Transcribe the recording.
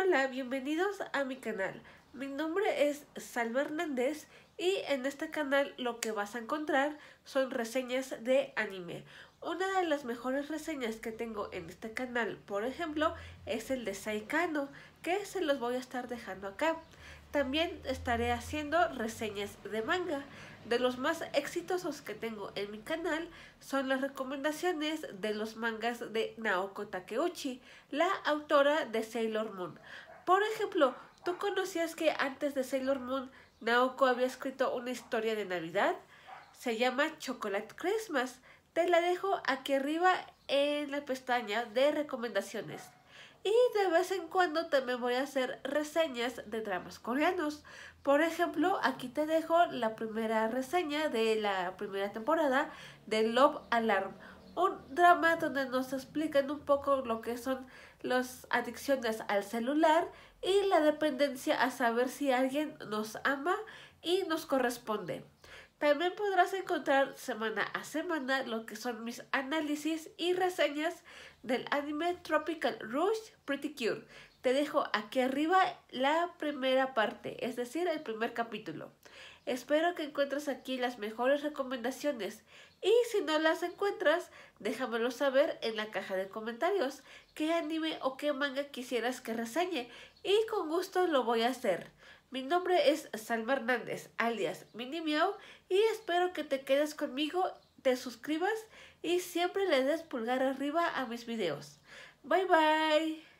Hola, bienvenidos a mi canal. Mi nombre es Salva Hernández y en este canal lo que vas a encontrar son reseñas de anime. Una de las mejores reseñas que tengo en este canal, por ejemplo, es el de Saikano, que se los voy a estar dejando acá. También estaré haciendo reseñas de manga. De los más exitosos que tengo en mi canal son las recomendaciones de los mangas de Naoko Takeuchi, la autora de Sailor Moon. Por ejemplo, ¿tú conocías que antes de Sailor Moon Naoko había escrito una historia de Navidad? Se llama Chocolate Christmas te la dejo aquí arriba en la pestaña de recomendaciones. Y de vez en cuando también voy a hacer reseñas de dramas coreanos. Por ejemplo, aquí te dejo la primera reseña de la primera temporada de Love Alarm. Un drama donde nos explican un poco lo que son las adicciones al celular y la dependencia a saber si alguien nos ama y nos corresponde. También podrás encontrar semana a semana lo que son mis análisis y reseñas del anime Tropical Rush Pretty Cure. Te dejo aquí arriba la primera parte, es decir, el primer capítulo. Espero que encuentres aquí las mejores recomendaciones y si no las encuentras, déjamelo saber en la caja de comentarios qué anime o qué manga quisieras que reseñe y con gusto lo voy a hacer. Mi nombre es Salma Hernández, alias Mini y espero que te quedes conmigo, te suscribas y siempre le des pulgar arriba a mis videos. Bye bye.